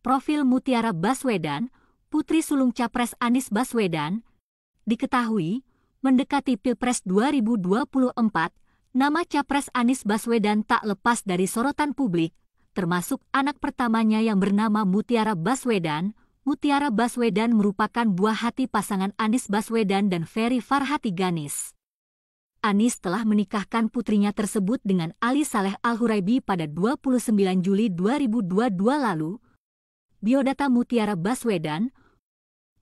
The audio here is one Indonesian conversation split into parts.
profil Mutiara Baswedan, putri sulung Capres Anies Baswedan, diketahui mendekati Pilpres 2024, nama Capres Anies Baswedan tak lepas dari sorotan publik, termasuk anak pertamanya yang bernama Mutiara Baswedan. Mutiara Baswedan merupakan buah hati pasangan Anies Baswedan dan Ferry Farhati Ganis. Anies telah menikahkan putrinya tersebut dengan Ali Saleh Al-Huraibi pada 29 Juli 2022 lalu, Biodata Mutiara Baswedan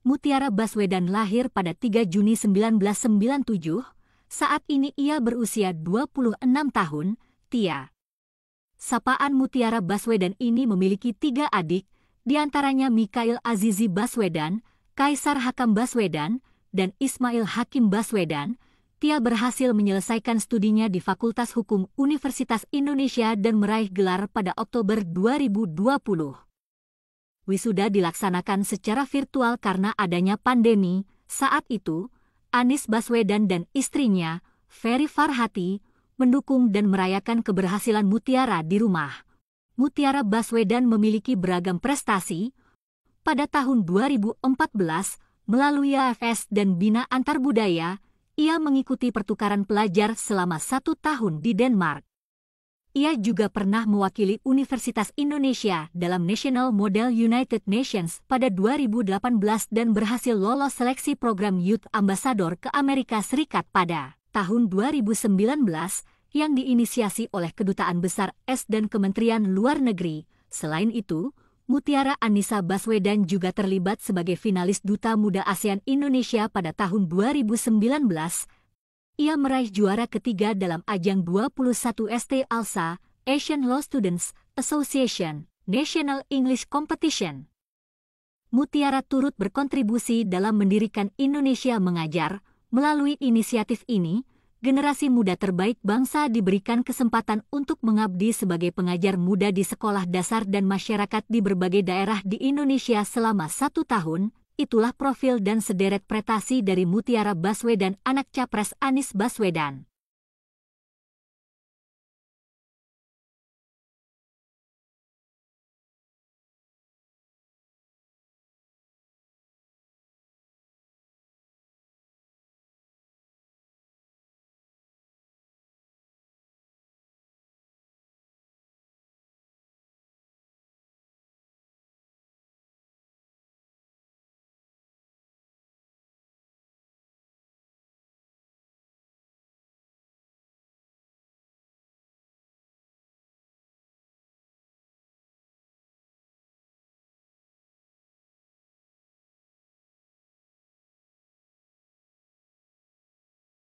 Mutiara Baswedan lahir pada 3 Juni 1997, saat ini ia berusia 26 tahun, Tia. Sapaan Mutiara Baswedan ini memiliki tiga adik, diantaranya Mikhail Azizi Baswedan, Kaisar Hakam Baswedan, dan Ismail Hakim Baswedan, Tia berhasil menyelesaikan studinya di Fakultas Hukum Universitas Indonesia dan meraih gelar pada Oktober 2020 wisuda dilaksanakan secara virtual karena adanya pandemi. Saat itu, Anies Baswedan dan istrinya, Ferry Farhati, mendukung dan merayakan keberhasilan Mutiara di rumah. Mutiara Baswedan memiliki beragam prestasi. Pada tahun 2014, melalui AFS dan Bina Antarbudaya, ia mengikuti pertukaran pelajar selama satu tahun di Denmark. Ia juga pernah mewakili Universitas Indonesia dalam National Model United Nations pada 2018 dan berhasil lolos seleksi program Youth Ambassador ke Amerika Serikat pada tahun 2019 yang diinisiasi oleh Kedutaan Besar S dan Kementerian Luar Negeri. Selain itu, Mutiara Anissa Baswedan juga terlibat sebagai finalis Duta Muda ASEAN Indonesia pada tahun 2019 ia meraih juara ketiga dalam ajang 21 ST ALSA, Asian Law Students Association, National English Competition. Mutiara turut berkontribusi dalam mendirikan Indonesia Mengajar. Melalui inisiatif ini, generasi muda terbaik bangsa diberikan kesempatan untuk mengabdi sebagai pengajar muda di sekolah dasar dan masyarakat di berbagai daerah di Indonesia selama satu tahun, itulah profil dan sederet prestasi dari Mutiara Baswedan anak capres Anis Baswedan.